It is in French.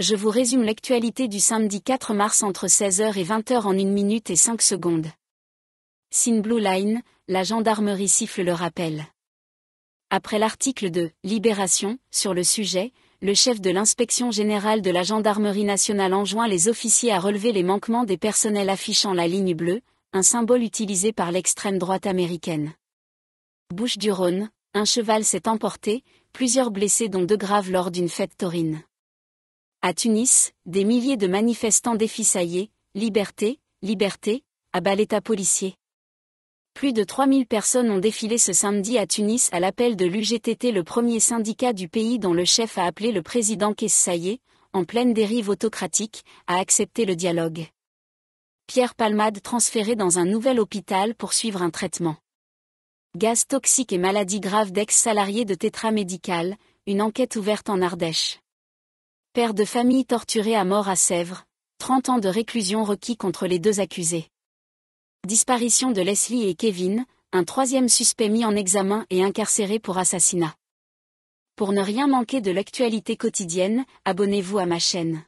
je vous résume l'actualité du samedi 4 mars entre 16h et 20h en 1 minute et 5 secondes. Sin Blue Line, la gendarmerie siffle le rappel. Après l'article de Libération sur le sujet, le chef de l'inspection générale de la gendarmerie nationale enjoint les officiers à relever les manquements des personnels affichant la ligne bleue, un symbole utilisé par l'extrême droite américaine. Bouche du Rhône, un cheval s'est emporté, plusieurs blessés dont deux graves lors d'une fête taurine. À Tunis, des milliers de manifestants défissaillés, liberté, liberté, bas l'État policier. Plus de 3000 personnes ont défilé ce samedi à Tunis à l'appel de l'UGTT, le premier syndicat du pays dont le chef a appelé le président Kessayé, en pleine dérive autocratique, à accepter le dialogue. Pierre Palmade transféré dans un nouvel hôpital pour suivre un traitement. Gaz toxique et maladie grave d'ex-salariés de Tetra Médical, une enquête ouverte en Ardèche. Père de famille torturé à mort à Sèvres, 30 ans de réclusion requis contre les deux accusés. Disparition de Leslie et Kevin, un troisième suspect mis en examen et incarcéré pour assassinat. Pour ne rien manquer de l'actualité quotidienne, abonnez-vous à ma chaîne.